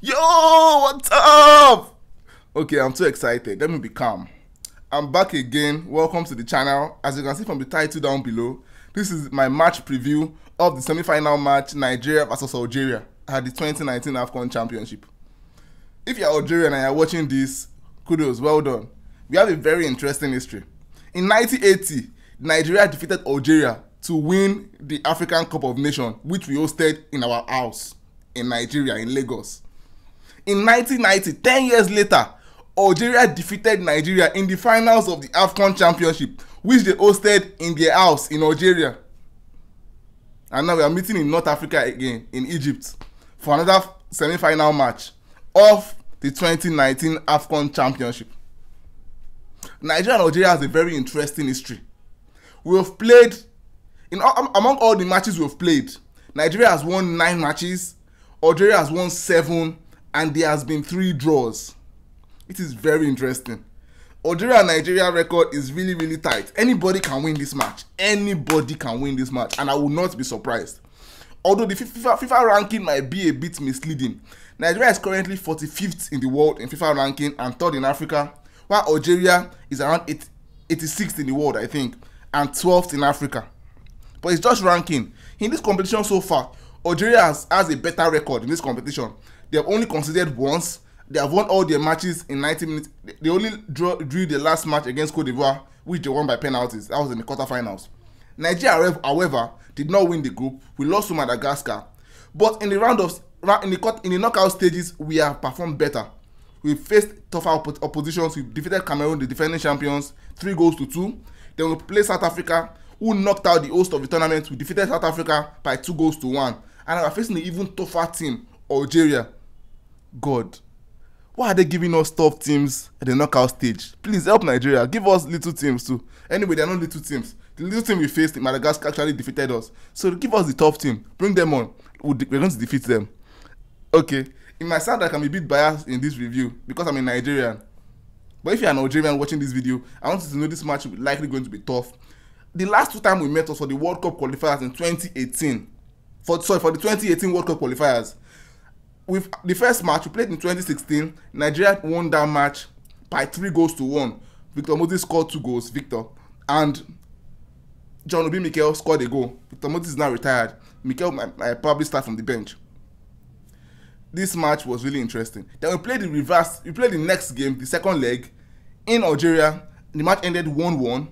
Yo, what's up? Okay, I'm too excited. Let me be calm. I'm back again. Welcome to the channel. As you can see from the title down below, this is my match preview of the semi-final match Nigeria versus Algeria at the 2019 AFCON Championship. If you're Algerian and you're watching this, kudos, well done. We have a very interesting history. In 1980, Nigeria defeated Algeria to win the African Cup of Nations, which we hosted in our house in Nigeria, in Lagos. In 1990, ten years later, Algeria defeated Nigeria in the finals of the AFCON Championship, which they hosted in their house in Algeria. And now we are meeting in North Africa again, in Egypt, for another semi-final match of the 2019 AFCON Championship. Nigeria and Algeria has a very interesting history. We have played, in among all the matches we have played, Nigeria has won nine matches, Algeria has won seven, and there has been three draws. It is very interesting. Algeria Nigeria record is really really tight. Anybody can win this match. Anybody can win this match and I will not be surprised. Although the FIFA, FIFA ranking might be a bit misleading, Nigeria is currently 45th in the world in FIFA ranking and third in Africa, while Algeria is around 86th in the world, I think, and 12th in Africa. But it's just ranking. In this competition so far, Algeria has, has a better record in this competition They have only conceded once. They have won all their matches in 90 minutes. They only draw, drew the last match against Cote d'Ivoire, which they won by penalties. That was in the quarterfinals. Nigeria, however, did not win the group. We lost to Madagascar. But in the round of in the cut in the knockout stages, we have performed better. We faced tougher op oppositions. We defeated Cameroon, the defending champions, three goals to two. Then we played South Africa, who knocked out the host of the tournament. We defeated South Africa by two goals to one, and we are facing an even tougher team, Algeria, God, why are they giving us tough teams at the knockout stage? Please help Nigeria. Give us little teams too. Anyway, they are not little teams. The little team we faced in Madagascar actually defeated us. So give us the tough team. Bring them on. We're going to defeat them. Okay. It might sound like I'm a bit biased in this review because I'm a Nigerian. But if you're an Nigerian watching this video, I want you to know this match is likely going to be tough. The last two times we met was for the World Cup qualifiers in 2018. For, sorry, for the 2018 World Cup qualifiers with the first match we played in 2016 nigeria won that match by three goals to one victor moses scored two goals victor and john obi mikel scored a goal victor moses is now retired mikel might, probably start from the bench this match was really interesting then we played the reverse we played the next game the second leg in algeria the match ended 1-1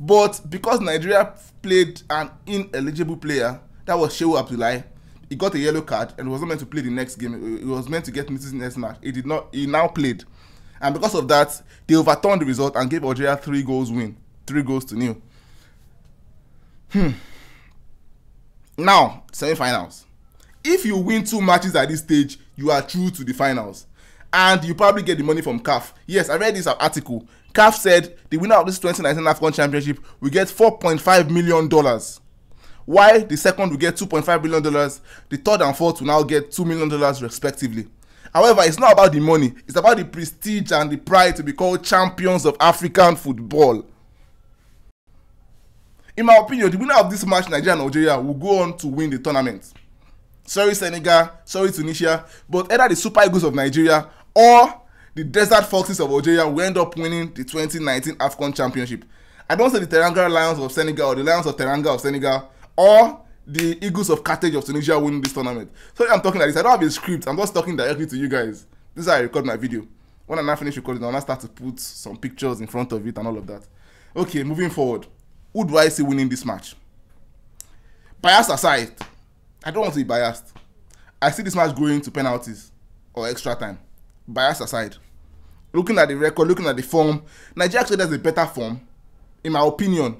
but because nigeria played an ineligible player that was shehu abdullahi he got a yellow card and was not meant to play the next game. He was meant to get Mrs. next match. He did not. He now played, and because of that, they overturned the result and gave Algeria three goals win, three goals to nil. Hmm. Now semi-finals. If you win two matches at this stage, you are through to the finals, and you probably get the money from CAF. Yes, I read this article. CAF said the winner of this 2019 African Championship will get 4.5 million dollars Why the second will get $2.5 billion, dollars, the third and fourth will now get $2 million dollars respectively. However, it's not about the money, it's about the prestige and the pride to be called champions of African football. In my opinion, the winner of this match, Nigeria and Algeria, will go on to win the tournament. Sorry, Senegal, sorry, Tunisia, but either the Super Eagles of Nigeria or the Desert Foxes of Algeria will end up winning the 2019 AFCON Championship. I don't say the Teranga Lions of Senegal or the Lions of Teranga of Senegal, or the Eagles of Carthage of Tunisia winning this tournament. So I'm talking like this. I don't have a script. I'm just talking directly to you guys. This is how I record my video. When I now finish recording, I'm gonna start to put some pictures in front of it and all of that. Okay, moving forward. Who do I see winning this match? Biased aside, I don't want to be biased. I see this match going to penalties or extra time. Biased aside, looking at the record, looking at the form, Nigeria actually has a better form, in my opinion,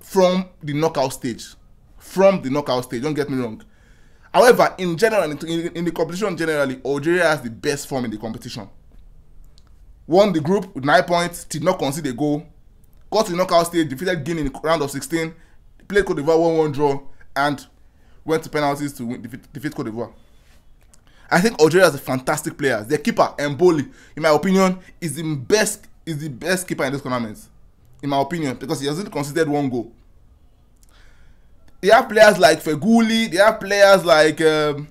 from the knockout stage from the knockout stage. Don't get me wrong. However, in general, in, in the competition generally, Algeria has the best form in the competition. Won the group with nine points, did not concede a goal, got to the knockout stage, defeated Guinea in round of sixteen. played Cote d'Ivoire one-one draw, and went to penalties to win, defeat, defeat Cote d'Ivoire. I think Algeria has a fantastic player. Their keeper, Emboli, in my opinion, is the best is the best keeper in this tournament. In my opinion, because he hasn't conceded one goal they have players like Feguli, they have players like um,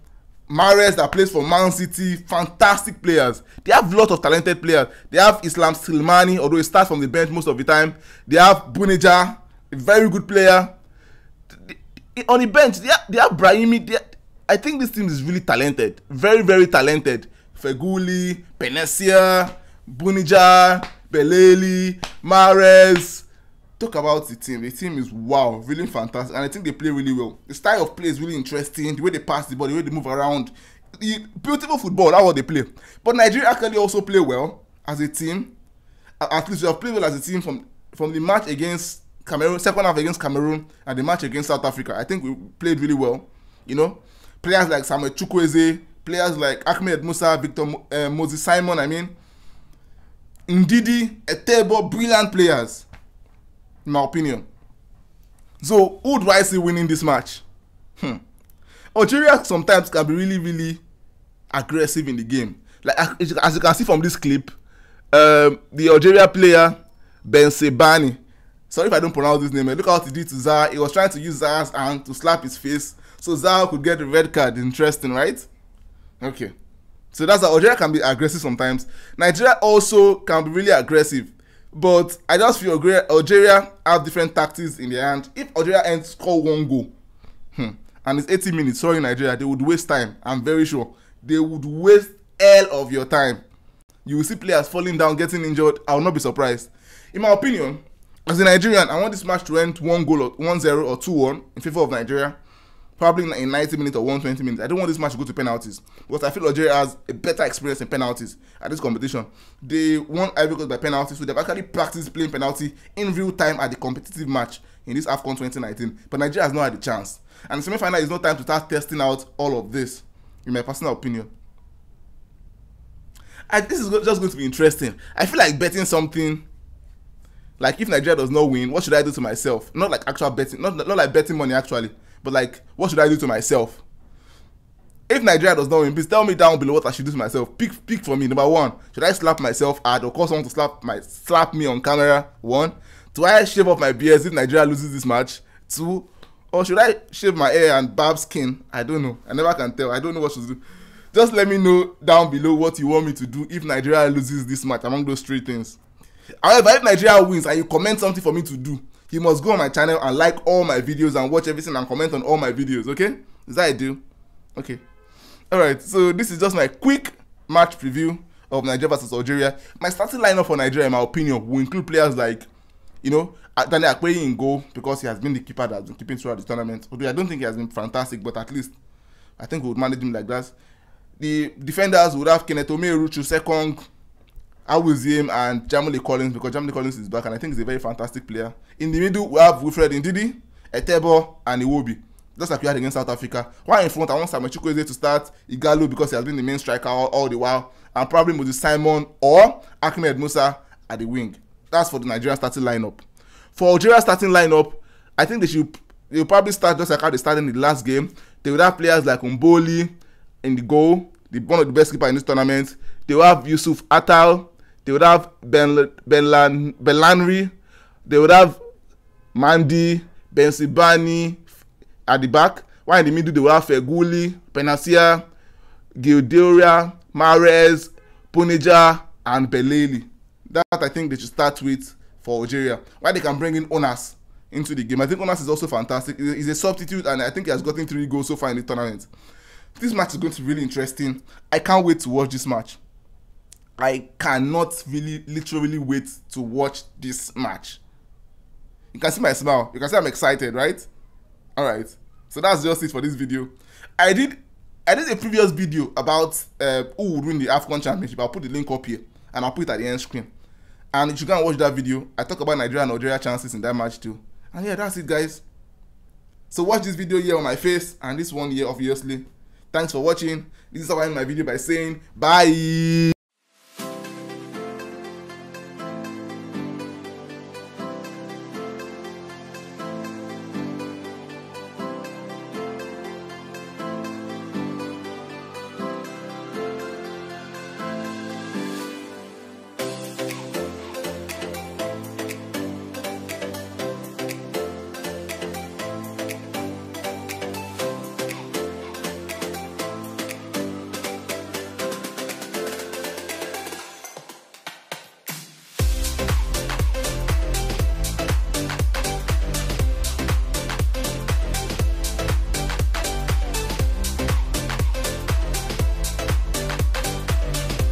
Mares that plays for Man City, fantastic players. They have a lot of talented players. They have Islam Slimani, although he starts from the bench most of the time. They have Bunija, a very good player. on the bench, they have, they have Brahimi. They have, I think this team is really talented, very, very talented. Feguli, Penesia, Bunija, Beleli, Mares, talk about the team. The team is wow, really fantastic, and I think they play really well. The style of play is really interesting. The way they pass the ball, the way they move around, the beautiful football. That's what they play. But Nigeria actually also play well as a team. At least we have played well as a team from from the match against Cameroon, second half against Cameroon, and the match against South Africa. I think we played really well. You know, players like Samuel Chukwueze, players like Ahmed Musa, Victor uh, Moses Simon. I mean, Ndidi, table brilliant players. in my opinion. So who do I see winning this match? Hmm. Algeria sometimes can be really, really aggressive in the game. Like as you can see from this clip, um, the Algeria player Ben Sebani. Sorry if I don't pronounce this name. Look how he did to Zaha. He was trying to use Zaha's hand to slap his face, so Zaha could get the red card. Interesting, right? Okay. So that's how Algeria can be aggressive sometimes. Nigeria also can be really aggressive. But I just feel Algeria, Algeria have different tactics in their hand. If Algeria ends score one goal, hmm, and it's 80 minutes, sorry Nigeria, they would waste time. I'm very sure they would waste hell of your time. You will see players falling down, getting injured. I will not be surprised. In my opinion, as a Nigerian, I want this match to end one goal, or one zero, or two one in favor of Nigeria. probably in 90 minutes or 120 minutes. I don't want this match to go to penalties because I feel Algeria has a better experience in penalties at this competition. They won Ivory Coast by penalties, so they've actually practiced playing penalty in real time at the competitive match in this AFCON 2019. But Nigeria has not had a chance. And the semi-final is no time to start testing out all of this, in my personal opinion. I, this is just going to be interesting. I feel like betting something like if Nigeria does not win, what should I do to myself? Not like actual betting, not, not like betting money actually. but like, what should I do to myself? If Nigeria does not win, please tell me down below what I should do to myself. Pick, pick for me. Number one, should I slap myself hard or cause someone to slap my slap me on camera? One, do I shave off my beard if Nigeria loses this match? Two, or should I shave my hair and barb skin? I don't know. I never can tell. I don't know what to do. Just let me know down below what you want me to do if Nigeria loses this match among those three things. However, if Nigeria wins and you comment something for me to do, you must go on my channel and like all my videos and watch everything and comment on all my videos okay is that a deal okay all right so this is just my quick match preview of nigeria versus algeria my starting lineup for nigeria in my opinion will include players like you know Daniel Akpeye in goal because he has been the keeper that has been keeping throughout the tournament although I don't think he has been fantastic but at least I think we would manage him like that the defenders would have Kenneth Omeru Chusekong I was him and Jamali Collins because Jamali Collins is back and I think he's a very fantastic player. In the middle, we have Wilfred Ndidi, Etebo, and Iwobi. Just like we had against South Africa. Why in front, I want Samuel Chukwueze to start Igalo because he has been the main striker all, all the while. And probably Moses Simon or Ahmed Musa at the wing. That's for the Nigeria starting lineup. For Algeria starting lineup, I think they should they'll probably start just like how they started in the last game. They will have players like Mboli in the goal, the, one of the best keeper in this tournament. They will have Yusuf Atal, They would have Ben, ben, Lan, ben Lanry. They would have Mandy, Ben Sibani at the back. While in the middle, they would have Feguli, Penasia, Gilderia, Mares, Puneja, and Beleli. That I think they should start with for Algeria. Why they can bring in Onas into the game. I think Onas is also fantastic. He's a substitute and I think he has gotten three goals so far in the tournament. This match is going to be really interesting. I can't wait to watch this match. I cannot really literally wait to watch this match. You can see my smile. You can see I'm excited, right? All right. So that's just it for this video. I did I did a previous video about uh, who would win the AFCON championship. I'll put the link up here and I'll put it at the end screen. And if you should watch that video. I talk about Nigeria and Algeria chances in that match too. And yeah, that's it, guys. So watch this video here on my face and this one here, obviously. Thanks for watching. This is how I end my video by saying bye.